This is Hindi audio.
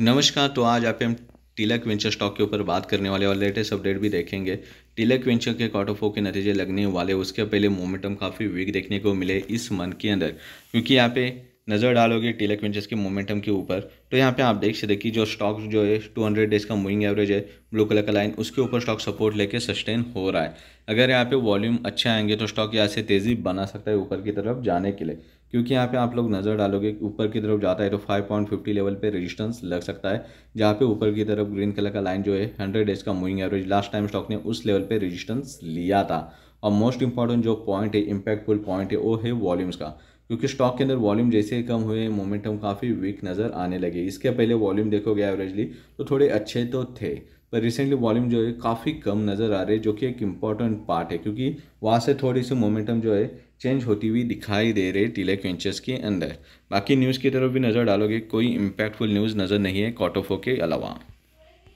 नमस्कार तो आज आप हम टीलक वेंचर स्टॉक के ऊपर बात करने वाले और लेटेस्ट अपडेट भी देखेंगे टीलक वेंचर के कॉट ऑफ के नतीजे लगने वाले उसके पहले मोमेंटम काफ़ी वीक देखने को मिले इस मंथ के अंदर क्योंकि यहाँ पे नज़र डालोगे टीलक वेंचर्स के मोमेंटम के ऊपर तो यहाँ पे आप देख सकते कि जो स्टॉक जो है 200 डेज का मूविंग एवरेज है ब्लू कलर का लाइन उसके ऊपर स्टॉक सपोर्ट लेके सस्टेन हो रहा है अगर यहाँ पे वॉल्यूम अच्छे आएंगे तो स्टॉक यहाँ से तेज़ी बना सकता है ऊपर की तरफ जाने के लिए क्योंकि यहाँ पे आप लोग नज़र डालोगे ऊपर की तरफ जाता है तो फिफ्टी लेवल पे रजिस्टेंस लग सकता है जहाँ पे ऊपर की तरफ ग्रीन कलर का लाइन जो है हंड्रेड डेज का moving average last time stock ने उस लेवल पर रजिस्टेंस लिया था और मोस्ट इंपॉर्टेंट जो पॉइंट है इम्पैक्टफुल पॉइंट है वो है वॉल्यूम्स का क्योंकि स्टॉक के अंदर वॉल्यूम जैसे ही कम हुए मोमेंटम काफ़ी वीक नज़र आने लगे इसके पहले वॉल्यूम देखोगे एवरेजली तो थोड़े अच्छे तो थे पर रिसेंटली वॉल्यूम जो है काफ़ी कम नज़र आ रहे जो कि एक इम्पॉर्टेंट पार्ट है क्योंकि वहाँ से थोड़ी सी मोमेंटम जो है चेंज होती हुई दिखाई दे रही टीले वेंचर्स के अंदर बाकी न्यूज़ की तरफ भी नज़र डालोगे कोई इम्पैक्टफुल न्यूज़ नज़र नहीं है कॉटोफो के अलावा